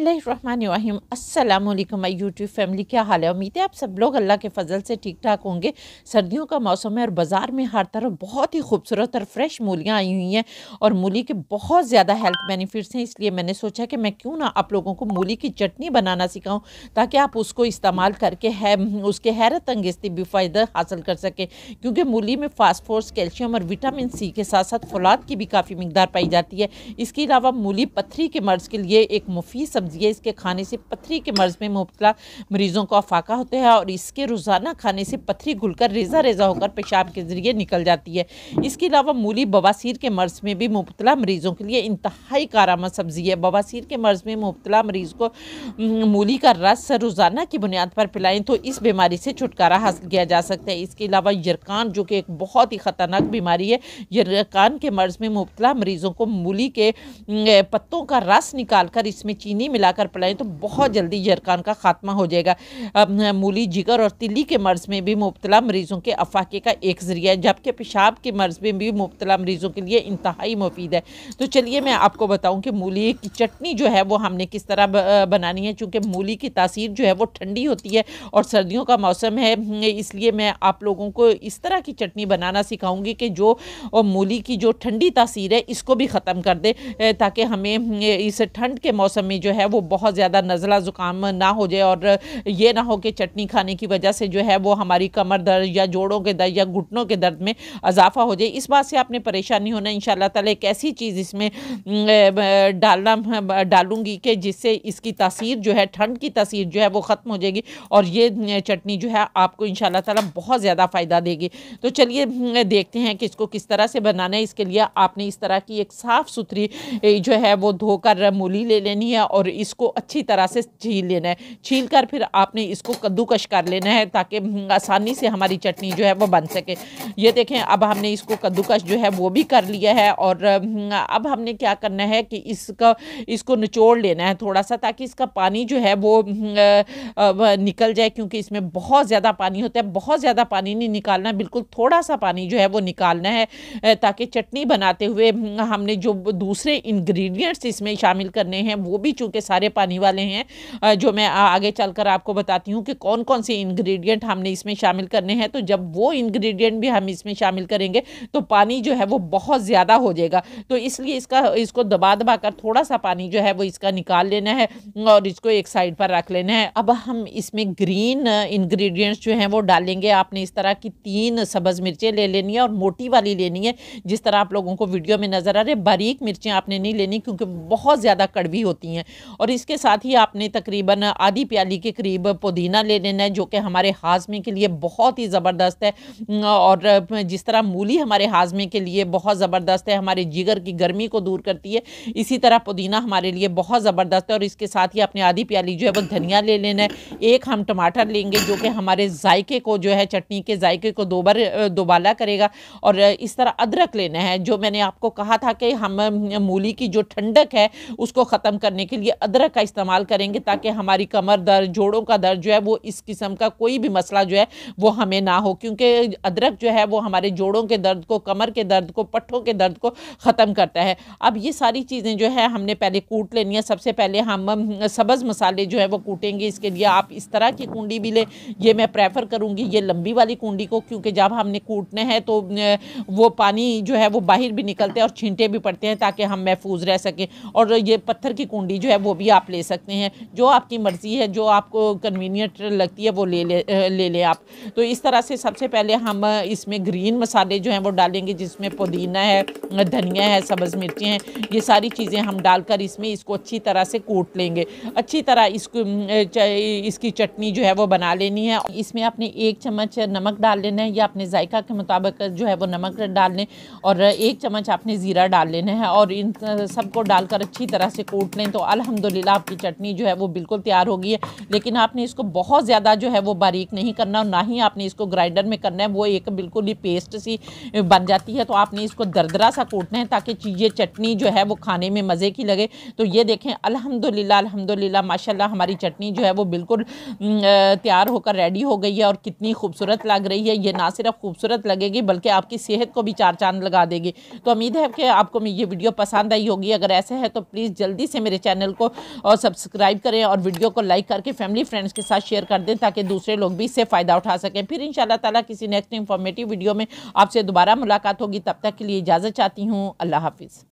अस्सलाम वालेकुम my YouTube family क्या हाल है उम्मीद है आप सब लोग अल्लाह के फजल से ठीक ठाक होंगे सर्दियों का मौसम है और बाज़ार में हर तरफ बहुत ही खूबसूरत और फ्रेश मूलियाँ आई हुई हैं और मूली के बहुत ज़्यादा हेल्थ बेनिफिट्स हैं इसलिए मैंने सोचा कि मैं क्यों ना आप लोगों को मूली की चटनी बनाना सिखाऊँ ताकि आप उसको इस्तेमाल करके है उसके हैरत अंगेज भी फ़ायदा हासिल कर सकें क्योंकि मूली में फास्फोर्स कैल्शियम और विटामिन सी के साथ साथ फौलाद की भी काफ़ी मकदार पाई जाती है इसके अलावा मूली पत्थरी के मर्ज़ के लिए एक मुफीद सब्जी तगजिया इसके खाने से पथरी के मर्ज में मुबतला मरीज़ों को अफाका होते हैं और इसके रोज़ाना खाने से पथरी घुलकर रेजा रेजा होकर पेशाब के ज़रिए निकल जाती है इसके अलावा मूली बवासीर के मर्ज में भी मुबतला मरीज़ों के लिए इंतहाई कारामद सब्ज़ी है बवासीर के मर्ज में मुबतला मरीज़ को मूली का रस रोज़ाना की बुनियाद पर पिलाएं तो इस बीमारी से छुटकारा हासिल किया जा सकता है इसके अलावा यरकान जो कि एक बहुत ही ख़तरनाक बीमारी है यरकान के मर्ज में मुबतला मरीज़ों को मूली के पत्तों का रस निकाल कर इसमें चीनी मिलाकर पिलाएं तो बहुत जल्दी जरकान का खात्मा हो जाएगा मूली जिगर और तिली के मर्ज में भी मुबतला मरीज़ों के अफाके का एक ज़रिया है जबकि पेशाब के मर्ज में भी मुबतला मरीज़ों के लिए इंतहाई मुफीद है तो चलिए मैं आपको बताऊँ कि मूली की चटनी जो है वो हमने किस तरह बनानी है चूँकि मूली की तासीर जो है वो ठंडी होती है और सर्दियों का मौसम है हम्म, इसलिए मैं आप लोगों को इस तरह की चटनी बनाना सिखाऊंगी कि जो मूली की जो ठंडी तासीर है इसको भी ख़त्म कर दे ताकि हमें हम्म, इस ठंड के मौसम में जो है वो बहुत ज़्यादा नज़ला ज़ुकाम ना हो जाए और ये ना हो कि चटनी खाने की वजह से जो है वो हमारी कमर दर्द या जोड़ों के दर्द या घुटनों के दर्द में इजाफा हो जाए इस बात से आपने परेशान नहीं होना इन ताला एक ऐसी चीज़ इसमें डालना डालूंगी कि जिससे इसकी तसीर जो है ठंड की तसीर जो है वो ख़त्म हो जाएगी और ये चटनी जो है आपको इन ताला बहुत ज़्यादा फ़ायदा देगी तो चलिए देखते हैं कि इसको किस तरह से बनाना है इसके लिए आपने इस तरह की एक साफ़ सुथरी जो है वो धोकर मूली ले लेनी है और इसको अच्छी तरह से छील लेना है छील कर फिर आपने इसको कद्दूकश कर लेना है ताकि हम्म, आसानी से हमारी चटनी जो है वो बन सके ये देखें अब हमने इसको कद्दूकश जो है वो भी कर लिया है और हम्म, अब हमने क्या करना है कि इसका इसको निचोड़ लेना है थोड़ा सा ताकि इसका पानी जो है वो हम्म, निकल जाए क्योंकि इसमें बहुत ज़्यादा पानी होता है बहुत ज़्यादा पानी नहीं निकालना बिल्कुल थोड़ा सा पानी जो है वो निकालना है ताकि चटनी बनाते हुए हमने जो दूसरे इंग्रेडिएंट्स इसमें शामिल करने हैं वो भी चूँकि सारे पानी वाले हैं जो मैं आगे चल कर आपको बताती हूँ कि कौन कौन से इन्ग्रीडियंट हमने इसमें शामिल करने हैं तो जब वो इन्ग्रीडियंट भी हम इसमें शामिल करेंगे तो पानी जो है वो बहुत ज़्यादा हो जाएगा तो इसलिए इसका इसको दबा दबा कर थोड़ा सा पानी जो है वो इसका निकाल लेना है और इसको एक साइड पर रख लेना है अब हम इसमें ग्रीन इंग्रेडिएंट्स जो हैं वो डालेंगे आपने इस तरह की तीन सब्ज़ मिर्चें ले लेनी है और मोटी वाली लेनी है जिस तरह आप लोगों को वीडियो में नज़र आ रही बारीक मिर्चें आपने नहीं लेनी क्योंकि बहुत ज़्यादा कड़वी होती हैं और इसके साथ ही आपने तकरीबन आधी प्याली के करीब पुदीना ले लेना है जो कि हमारे हाजमे के लिए बहुत ही ज़बरदस्त है और जिस तरह मूली हमारे हाजमे के लिए बहुत ज़बरदस्त है हमारे जिगर की गर्मी को दूर करती है इसी तरह पुदीना हमारे लिए बहुत ज़बरदस्त है और इसके साथ ही आपने आधी प्याली जो है वो धनिया ले लेना है एक हम टमाटर लेंगे जो कि हमारे जायके को जो है चटनी के जायके को दोबर दोबाला करेगा और इस तरह अदरक लेना है जो मैंने आपको कहा था कि हम मूली की जो ठंडक है उसको ख़त्म करने के लिए अदरक का इस्तेमाल करेंगे ताकि हमारी कमर दर्द जोड़ों का दर्द जो है वो इस किस्म का कोई भी मसला जो है वो हमें ना हो क्योंकि अदरक जो है वो हमारे जोड़ों के दर्द को कमर के दर्द को पट्ठों के दर्द को ख़त्म करता है अब ये सारी चीज़ें जो है हमने पहले कूट लेनी है सबसे पहले हम सब्ज़ मसाले जो है वो कूटेंगे इसके लिए आप इस तरह की कुंडी भी लें ये मैं प्रेफर करूँगी ये लंबी वाली कुंडी को क्योंकि जब हमने कूटने हैं तो वो पानी जो है वो बाहर भी निकलते हैं और छींटे भी पड़ते हैं ताकि हम महफूज रह सकें और ये पत्थर की कुंडी जो है वो वो भी आप ले सकते हैं जो आपकी मर्ज़ी है जो आपको कन्वीनियंट लगती है वो ले ले ले लें आप तो इस तरह से सबसे पहले हम इसमें ग्रीन मसाले जो हैं वो डालेंगे जिसमें पुदीना है धनिया है सब्ज़ मिर्ची हैं ये सारी चीज़ें हम डालकर इसमें इसको अच्छी तरह से कूट लेंगे अच्छी तरह इसको इसकी चटनी जो है वो बना लेनी है इसमें आपने एक चम्मच नमक डाल लेना है या अपने जायका के मुताबिक जो है वो नमक डाल लें और एक चम्मच आपने ज़ीरा डाल लेना है और इन सबको डालकर अच्छी तरह से कूट लें तो अलहमद अलहमदिल्ला तो आपकी चटनी जो है वो बिल्कुल तैयार हो गई है लेकिन आपने इसको बहुत ज़्यादा जो है वो बारीक नहीं करना और ना ही आपने इसको ग्राइंडर में करना है वो एक बिल्कुल ही पेस्ट सी बन जाती है तो आपने इसको दरदरा सा कूटना है ताकि ये चटनी जो है वो खाने में मज़े की लगे तो ये देखें अलहमदिल्ला अलहमदिल्ला माशा हमारी चटनी जो है वो बिल्कुल तैयार होकर रेडी हो गई है और कितनी खूबसूरत लग रही है ये ना सिर्फ खूबसूरत लगेगी बल्कि आपकी सेहत को भी चार चांद लगा देगी तो उम्मीद है कि आपको ये वीडियो पसंद आई होगी अगर ऐसे है तो प्लीज़ जल्दी से मेरे चैनल को और सब्सक्राइब करें और वीडियो को लाइक करके फैमिली फ्रेंड्स के साथ शेयर कर दें ताकि दूसरे लोग भी इससे फ़ायदा उठा सकें फिर इन ताला किसी नेक्स्ट इन्फॉर्मेटिव वीडियो में आपसे दोबारा मुलाकात होगी तब तक के लिए इजाज़त चाहती हूँ अल्लाह हाफिज़